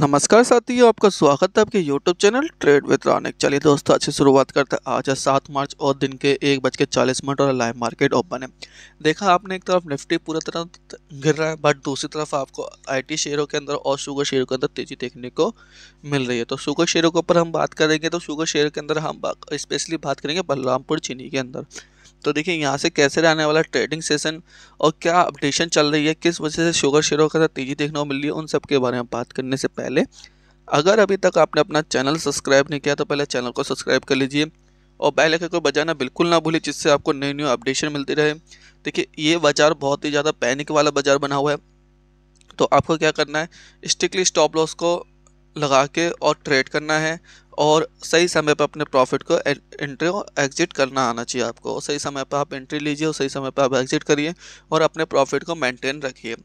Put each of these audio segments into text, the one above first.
नमस्कार साथियों आपका स्वागत है आपके YouTube channel trade with Ronik चलिए दोस्तों अच्छी शुरुआत करते हैं आज है सात मार्च और दिन के एक बज के चालीस मिनट और लाइव मार्केट ओपन है देखा आपने एक तरफ निफ्टी पूरा तरह गिर रहा है बट दूसरी तरफ आपको आईटी शेयरों के अंदर और शुगर शेयरों के अंदर तेजी देखने को मिल रही है तो शुगर शेयरों के ऊपर हम बात करेंगे तो शुगर शेयर के अंदर हम स्पेशली बात करेंगे बलरामपुर चीनी के अंदर तो देखिए यहाँ से कैसे रहने वाला ट्रेडिंग सेशन और क्या अपडेशन चल रही है किस वजह से शुगर शेयरों के साथ तेज़ी देखने को मिल रही है उन सब के बारे में बात करने से पहले अगर अभी तक आपने अपना चैनल सब्सक्राइब नहीं किया तो पहले चैनल को सब्सक्राइब कर लीजिए और बैल आइकन को बजाना बिल्कुल ना भूलिए जिससे आपको नई न्यू अपडेशन मिलती रहे देखिए ये बाज़ार बहुत ही ज़्यादा पैनिक वाला बाज़ार बना हुआ है तो आपको क्या करना है स्ट्रिकली स्टॉप लॉस को लगा के और ट्रेड करना है और सही समय पर अपने प्रॉफिट को एंट्री और एग्जिट करना आना चाहिए आपको सही समय पर आप एंट्री लीजिए और सही समय पर आप एग्जिट करिए और अपने प्रॉफिट को मेंटेन रखिए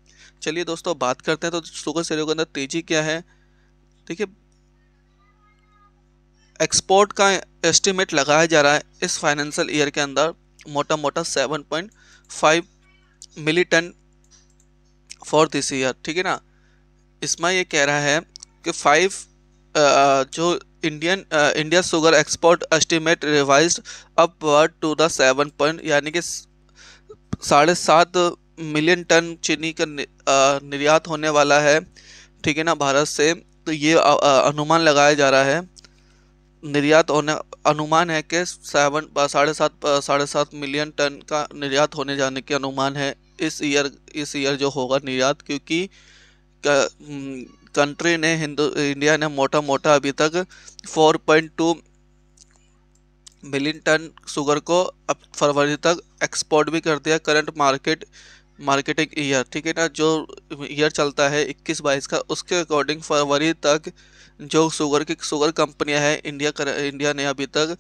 चलिए दोस्तों बात करते हैं तो सुगर शेयरों के अंदर तेज़ी क्या है देखिए एक्सपोर्ट का एस्टिमेट लगाया जा रहा है इस फाइनेंशियल ईयर के अंदर मोटा मोटा seven point five million ton for this year ठीक है ना इसमें ये कह रहा है कि फाइव जो Indian India sugar export estimate revise upward to the seven point यानी कि साढ़े सात मिलियन टन चीनी का निर्यात होने वाला है ठीक है ना भारत से तो ये अनुमान लगाया जा रहा है निर्यात होने अनुमान है कि सेवन साढ़े सात साढ़े सात मिलियन टन का निर्यात होने जाने के अनुमान है इस ईयर इस ईयर जो होगा निर्यात क्योंकि कंट्री ने हिंदू इंडिया ने मोटा मोटा अभी तक 4.2 मिलियन टन शुगर को अब फरवरी तक एक्सपोर्ट भी कर दिया करंट मार्केट मार्केटिंग ईयर ठीक है ना जो ईयर चलता है 21 बाईस का उसके अकॉर्डिंग फरवरी तक जो शुगर की शुगर कंपनियां हैं इंडिया कर, इंडिया ने अभी तक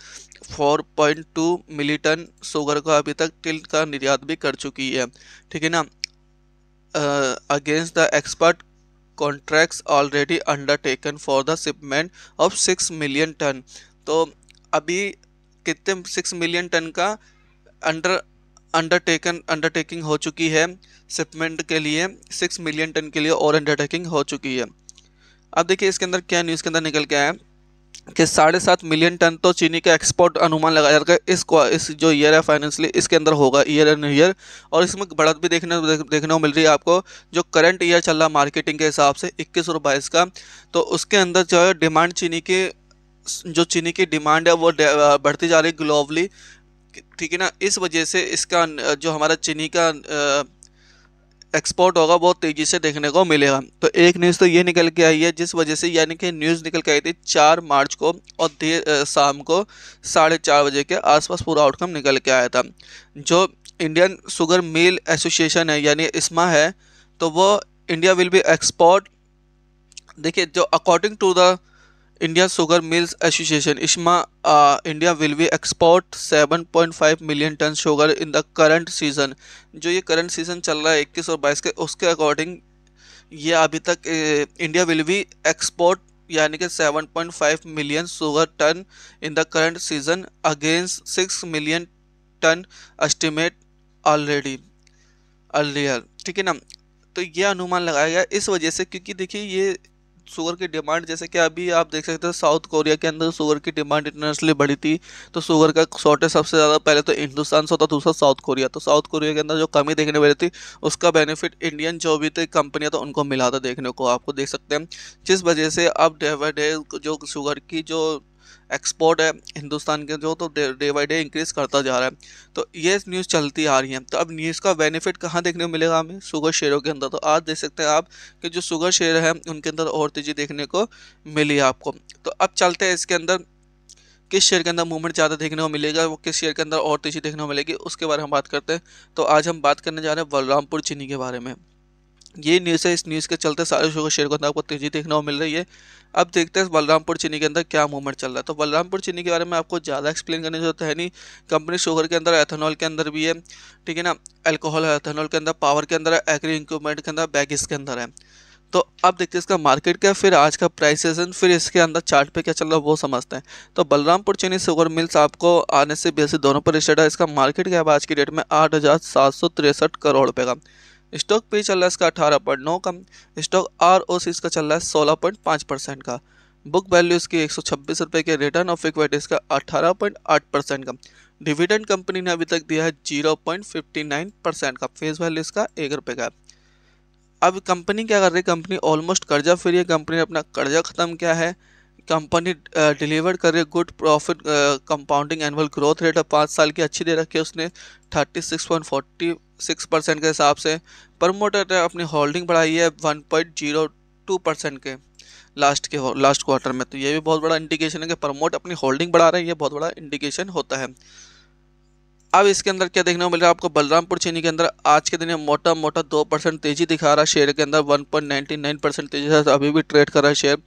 4.2 मिली टन शुगर को अभी तक तिल का निर्यात भी कर चुकी है ठीक है ना against the expert contracts already undertaken for the shipment of six million ton तो अभी कितने सिक्स मिलियन टन का अंडर अंडरटेकन अंडरटेकिंग हो चुकी है शिपमेंट के लिए सिक्स मिलियन टन के लिए और अंडरटेकिंग हो चुकी है अब देखिए इसके अंदर क्या न्यूज़ के अंदर निकल के आया कि साढ़े सात मिलियन टन तो चीनी का एक्सपोर्ट अनुमान लगाया जा रहा है इस इस जो ईयर है फाइनेंशियली इसके अंदर होगा ईयर एंड ईयर और इसमें बढ़त भी देखने देखने को मिल रही है आपको जो करंट ईयर चल रहा है मार्केटिंग के हिसाब से इक्कीस और बाईस का तो उसके अंदर जो है डिमांड चीनी की जो चीनी की डिमांड है वो बढ़ती जा रही है ग्लोबली ठीक है ना इस वजह से इसका जो हमारा चीनी का एक्सपोर्ट होगा बहुत तेज़ी से देखने को मिलेगा तो एक न्यूज़ तो ये निकल के आई है जिस वजह से यानी कि न्यूज़ निकल के आई थी चार मार्च को और देर शाम को साढ़े चार बजे के आसपास पूरा आउटकम निकल के आया था जो इंडियन शुगर मिल एसोसिएशन है यानी इसमा है तो वो इंडिया विल बी एक्सपोर्ट देखिए जो according to the India sugar mills association ISMA India will be export 7.5 million ton sugar in the current season जो ये करंट सीजन चल रहा है 21 और 22 के उसके अकॉर्डिंग ये अभी तक इंडिया विल बी एक्सपोर्ट यानी कि 7.5 million sugar ton in the current season against 6 million ton estimate already earlier ठीक है ना तो ये अनुमान लगाया गया इस वजह से क्योंकि देखिए ये शुगर की डिमांड जैसे कि अभी आप देख सकते हैं साउथ कोरिया के अंदर शुगर की डिमांड इंटरनेशनली बढ़ी थी तो शुगर का शॉर्टेज सबसे ज़्यादा पहले तो हिंदुस्तान से होता दूसरा साउथ कोरिया तो साउथ कोरिया के अंदर जो कमी देखने वाली थी उसका बेनिफिट इंडियन जो भी थी कंपनियाँ तो उनको मिला था देखने को आपको देख सकते हैं जिस वजह से अब डे बाई डे जो शुगर की जो एक्सपोर्ट है हिंदुस्तान के जो तो डे बाई डे इंक्रीज करता जा रहा है तो ये न्यूज़ चलती आ रही है तो अब न्यूज़ का बेनिफिट कहाँ देखने को मिलेगा हमें शुगर शेयरों के अंदर तो आज देख सकते हैं आप कि जो शुगर शेयर है उनके अंदर और तेज़ी देखने को मिली आपको तो अब चलते हैं इसके अंदर किस शेयर के अंदर मूवमेंट ज़्यादा देखने को मिलेगा वो किस शेयर के अंदर और तेज़ी देखने को मिलेगी उसके बारे में बात करते हैं तो आज हम बात करने जा रहे हैं बलरामपुर चीनी के बारे में ये न्यूज़ है इस न्यूज़ के चलते सारे शो शेयर को आपको तेजी देखने को मिल रही है अब देखते हैं बलरामपुर चीनी के अंदर क्या मूवमेंट चल रहा है तो बलरामपुर चीनी के बारे में आपको ज़्यादा एक्सप्लेन करने की जरूरत है नहीं कंपनी शुगर के अंदर एथेनॉल के अंदर भी है ठीक है ना एल्कोहल है एथेनॉल के अंदर पावर के अंदर है एग्री इक्विपमेंट के अंदर बैगिस के अंदर है तो अब देखते हैं इसका मार्केट क्या फिर आज का प्राइस एंड फिर इसके अंदर चार्ट पे क्या चल रहा है वो समझते हैं तो बलरामपुर चीनी शुगर मिल्स आपको आने से बेसिक दोनों पर रिस्टेड है इसका मार्केट क्या है आज की डेट में आठ करोड़ रुपये का स्टॉक पे चल रहा है इसका अठारह पॉइंट नौ का स्टॉक आर ओ सी इसका चल रहा है सोलह पॉइंट पाँच परसेंट का बुक वैल्यू इसकी एक सौ छब्बीस रुपये के रिटर्न ऑफ इक्विटी इसका अठारह पॉइंट आठ परसेंट का डिविडेंड कंपनी ने अभी तक दिया है zero point fifty nine percent का फेस वैल्यू इसका एक रुपये का अब कंपनी क्या कर रही है कंपनी ऑलमोस्ट कर्जा फ्री है कंपनी ने अपना कर्जा ख़त्म किया है कंपनी डिलीवर कर रही है good profit compounding annual growth rate है पाँच साल की अच्छी दे रखी है उसने thirty six point forty six percent के हिसाब से प्रमोटर ने अपनी होल्डिंग बढ़ाई है one point zero two percent के लास्ट के लास्ट क्वार्टर में तो ये भी बहुत बड़ा इंडिकेशन है कि प्रमोट अपनी होल्डिंग बढ़ा रहे हैं ये बहुत बड़ा इंडिकेशन होता है अब इसके अंदर क्या देखने को मिल रहा है आपको बलरामपुर चीनी के अंदर आज के दिन में मोटा मोटा दो परसेंट तेजी दिखा रहा है शेयर के अंदर one point ninety nine percent तेजी से अभी भी ट्रेड कर रहा है शेयर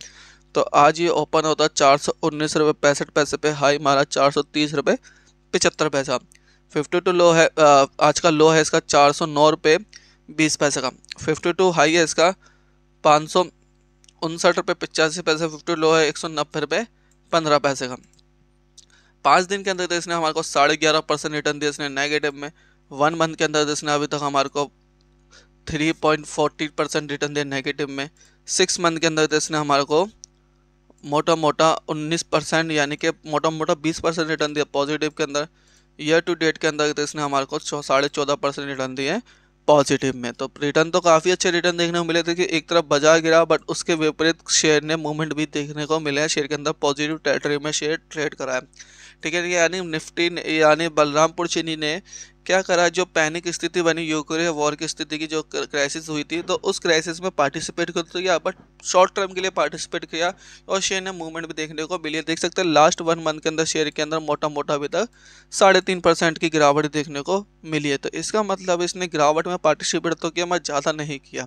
तो आज ये ओपन होता है चार सौ उन्नीस रुपये पैंसठ पैसे पे हाई मारा चार सौ तीस रुपये पचहत्तर पैसा फिफ्टी टू लो है आज का लो है इसका चार सौ नौ रुपये बीस पैसे का फिफ्टी टू हाई है इसका पाँच सौ उनसठ रुपये पचासी पैसे फिफ्टी लो है एक सौ नब्बे रुपये पंद्रह पैसे का पाँच दिन के अंदर तो इसने हमारे को साढ़े ग्यारह परसेंट रिटर्न दिया इसने नेगेटिव में वन मंथ के अंदर तो इसने अभी तक हमारे को three point forty percent return दिया नेगेटिव में सिक्स मंथ के अंदर तो इसने हमारे को मोटा मोटा उन्नीस परसेंट यानी कि मोटा मोटा बीस परसेंट रिटर्न दिया पॉजिटिव के अंदर ईयर टू डेट के अंदर इसने हमारे को साढ़े चौदह परसेंट रिटर्न दिए पॉजिटिव में तो रिटर्न तो काफ़ी अच्छे रिटर्न देखने को मिले थे कि एक तरफ बाजार गिरा बट उसके विपरीत शेयर ने मूवमेंट भी देखने को मिले हैं शेयर के अंदर पॉजिटिव टेरिटरी में शेयर ट्रेड करा है ठीक है यानी निफ्टी यानी बलरामपुर चीनी ने क्या करा जो पैनिक स्थिति बनी यूक्रेन वॉर की स्थिति की जो क्राइसिस हुई थी तो उस क्राइसिस में पार्टिसिपेट कर तो किया बट शॉर्ट टर्म के लिए पार्टिसिपेट किया और शेयर ने मूवमेंट भी देखने को मिली देख सकते हैं लास्ट वन मंथ के अंदर शेयर के अंदर मोटा मोटा अभी तक साढ़े तीन परसेंट की गिरावट देखने को मिली है तो इसका मतलब इसने गिरावट में पार्टिसिपेट तो किया मैं ज़्यादा नहीं किया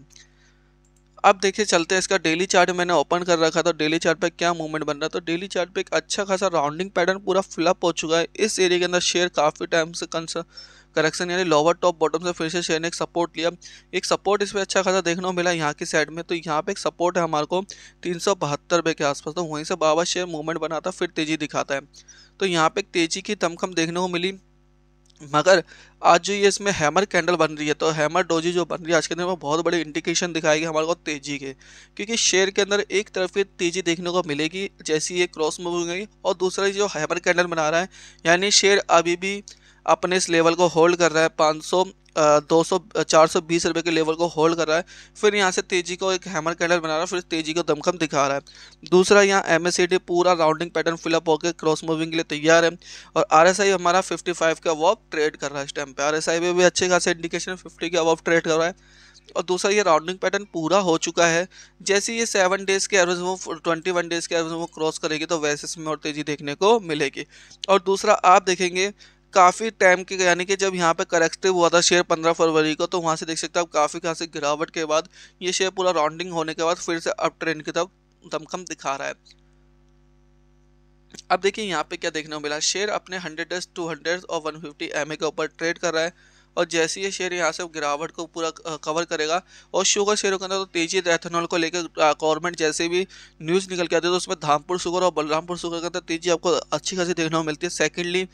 अब देखिए चलते हैं इसका डेली चार्ट मैंने ओपन कर रखा था डेली चार्ट पे क्या मूवमेंट बन रहा है तो डेली चार्ट पे एक अच्छा खासा राउंडिंग पैटर्न पूरा फिलअप हो चुका है इस एरिया के अंदर शेयर काफ़ी टाइम से कंसर्न करेक्शन यानी लोअर टॉप बॉटम से फिर से शेयर ने एक सपोर्ट लिया एक सपोर्ट इस पर अच्छा खासा देखने को मिला यहाँ की साइड में तो यहाँ पे एक सपोर्ट है हमारे को तीन सौ बहत्तर रुपये के आसपास तो वहीं से बाबा शेयर मूवमेंट बनाता फिर तेज़ी दिखाता है तो यहाँ पे एक तेज़ी की तमखम देखने को मिली मगर आज जो ये इसमें हैमर कैंडल बन रही है तो हैमर डोजी जो बन रही है आज के दिन में बहुत बड़ी इंडिकेशन दिखाएगी हमारे को तेजी के क्योंकि शेयर के अंदर एक तरफ की तेजी देखने को मिलेगी जैसी ये क्रॉस मूव गई और दूसरा जो हैमर कैंडल बना रहा है यानी शेयर अभी भी अपने इस लेवल को होल्ड कर रहा है पाँच दो सौ चार सौ बीस रुपये के लेवल को होल्ड कर रहा है फिर यहाँ से तेजी को एक हैमर कैंडल बना रहा है फिर तेजी को दमखम दिखा रहा है दूसरा यहाँ एम पूरा राउंडिंग पैटर्न फिलअप होकर क्रॉस मूविंग के लिए तैयार है और आर हमारा फिफ्टी का वॉप ट्रेड कर रहा है इस टाइम पर आर में भी अच्छे खासे इंडिकेशन फिफ्टी का वॉप ट्रेड कर रहा है और दूसरा ये राउंडिंग पैटर्न पूरा हो चुका है जैसे ये सेवन डेज़ के एवरेज वो ट्वेंटी वन डेज़ के एवरेज वो क्रॉस करेगी तो वैसे इसमें और तेज़ी देखने को मिलेगी और दूसरा आप देखेंगे काफ़ी टाइम के यानी कि जब यहाँ पे करेक्टिव हुआ था शेयर 15 फरवरी को तो वहाँ से देख सकते हो आप काफ़ी खास गिरावट के बाद ये शेयर पूरा राउंडिंग होने के बाद फिर से अब ट्रेंड की तरफ दमखम दिखा रहा है अब देखिए यहाँ पे क्या देखने को मिला शेयर अपने 100 डेज 200 और 150 एमए के ऊपर ट्रेड कर रहा है और जैसे ये शेयर यहाँ से गिरावट को पूरा कवर करेगा और शुगर शेयरों के अंदर तो तेजी एथेनॉल को लेकर गवर्नमेंट जैसे भी न्यूज़ निकल के आती है तो उसमें धामपुर शुगर और बलरामपुर शुगर के अंदर तेजी आपको अच्छी खासी देखने को मिलती है सेकेंडली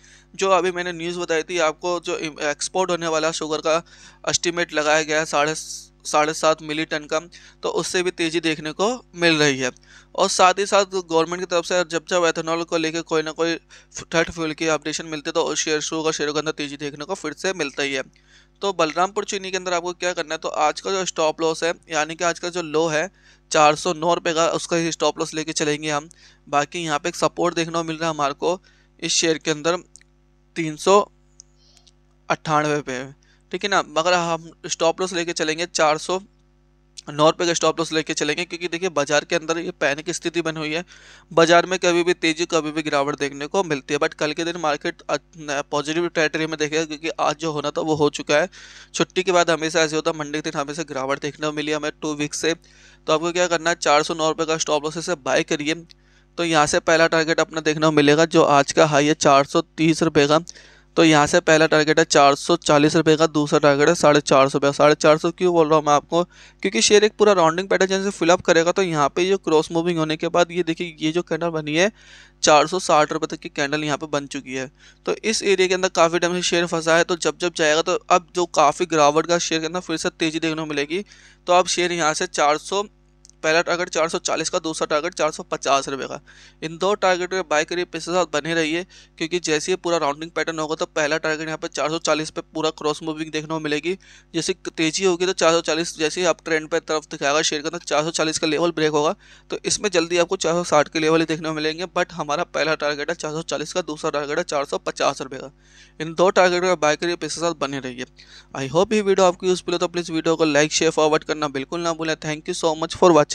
जो अभी मैंने न्यूज़ बताई थी आपको जो एक्सपोर्ट होने वाला शुगर का एस्टिमेट लगाया गया है साढ़े साढ़े सात मिली टन का तो उससे भी तेज़ी देखने को मिल रही है और साथ ही साथ गवर्नमेंट की तरफ से जब जब एथेनॉल को लेकर कोई ना कोई थर्ड फ्यूल की अपडेशन मिलती है तो शेयर शो का शेयर के अंदर तेज़ी देखने को फिर से मिलता ही है तो बलरामपुर चीनी के अंदर आपको क्या करना है तो आज का जो स्टॉप लॉस है यानी कि आज का जो लो है चार सौ नौ रुपये का उसका ही स्टॉप लॉस लेके चलेंगे हम बाकी यहाँ पे एक सपोर्ट देखने को मिल रहा है हमारे को इस शेयर के अंदर तीन सौ अट्ठानवे पे ठीक है ना मगर हम स्टॉप लॉस लेके चलेंगे चार सौ नौ रुपये का स्टॉप लॉस लेके चलेंगे क्योंकि देखिए बाजार के अंदर ये पैनिक स्थिति बनी हुई है बाजार में कभी भी तेजी कभी भी गिरावट देखने को मिलती है बट कल के दिन मार्केट पॉजिटिव टेरेटरी में देखेगा क्योंकि आज जो होना था वो हो चुका है छुट्टी के बाद हमेशा ऐसे होता है मंडे के दिन हमेशा गिरावट देखने को मिली हमें टू वीक से तो आपको क्या करना है चार सौ नौ रुपये का स्टॉप लॉस इसे बाय करिए तो यहाँ से पहला टारगेट अपना देखने को मिलेगा जो आज का हाई है चार सौ तीस रुपये का तो यहाँ से पहला टारगेट है चार सौ चालीस रुपये का दूसरा टारगेट है साढ़े चार सौ रुपये साढ़े चार सौ क्यों बोल रहा हूँ मैं आपको क्योंकि शेयर एक पूरा राउंडिंग पैटर्न जैसे फिलअप करेगा तो यहाँ पे जो क्रॉस मूविंग होने के बाद ये देखिए ये जो कैंडल बनी है चार सौ साठ रुपये तक की कैंडल यहाँ पर बन चुकी है तो इस एरिया के अंदर काफ़ी टाइम से शेयर फंसा है तो जब जब जाएगा तो अब जो काफ़ी गिरावट का शेयर के अंदर फिर से तेज़ी देखने को मिलेगी तो अब शेयर यहाँ से चार सौ पहला टारगेट 440 का दूसरा टारगेट 450 रुपए का इन दो टारगेट पे बाय करिए पैसे साथ बने रहिए क्योंकि जैसे ही पूरा राउंडिंग पैटर्न होगा तो पहला टारगेट यहाँ पर 440 पे पूरा क्रॉस मूविंग देखने को मिलेगी जैसे तेजी होगी तो 440 जैसे ही आप ट्रेंड पर तरफ दिखाएगा शेयर करना चार का लेवल ब्रेक होगा तो इसमें जल्दी आपको चार के लेवल ही देखने को मिलेंगे बट हमारा पहला टारगेट है चार का दूसरा टारगेट है चार का इन दो टारगेट पर बाय करिए पैसे साथ बने रहिए आई होप ये वीडियो आपको यूजफुल है तो प्लीज़ वीडियो को लाइक शेयर फॉरवर्ड करना बिल्कुल ना भूलें thank you so much for watching